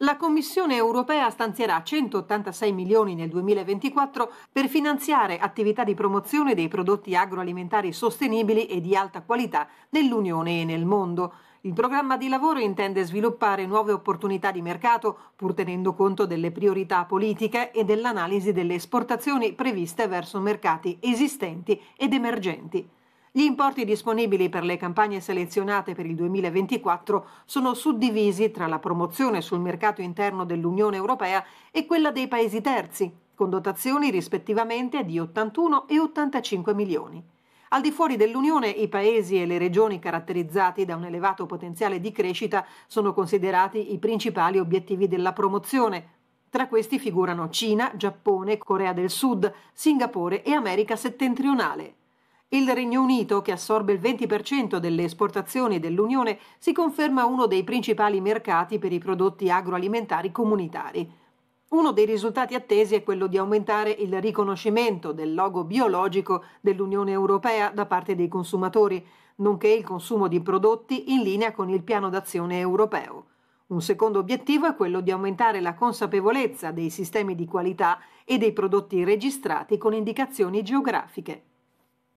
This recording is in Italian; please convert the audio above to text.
la Commissione europea stanzierà 186 milioni nel 2024 per finanziare attività di promozione dei prodotti agroalimentari sostenibili e di alta qualità nell'Unione e nel mondo. Il programma di lavoro intende sviluppare nuove opportunità di mercato, pur tenendo conto delle priorità politiche e dell'analisi delle esportazioni previste verso mercati esistenti ed emergenti. Gli importi disponibili per le campagne selezionate per il 2024 sono suddivisi tra la promozione sul mercato interno dell'Unione Europea e quella dei paesi terzi, con dotazioni rispettivamente di 81 e 85 milioni. Al di fuori dell'Unione i paesi e le regioni caratterizzati da un elevato potenziale di crescita sono considerati i principali obiettivi della promozione. Tra questi figurano Cina, Giappone, Corea del Sud, Singapore e America settentrionale. Il Regno Unito, che assorbe il 20% delle esportazioni dell'Unione, si conferma uno dei principali mercati per i prodotti agroalimentari comunitari. Uno dei risultati attesi è quello di aumentare il riconoscimento del logo biologico dell'Unione Europea da parte dei consumatori, nonché il consumo di prodotti in linea con il piano d'azione europeo. Un secondo obiettivo è quello di aumentare la consapevolezza dei sistemi di qualità e dei prodotti registrati con indicazioni geografiche.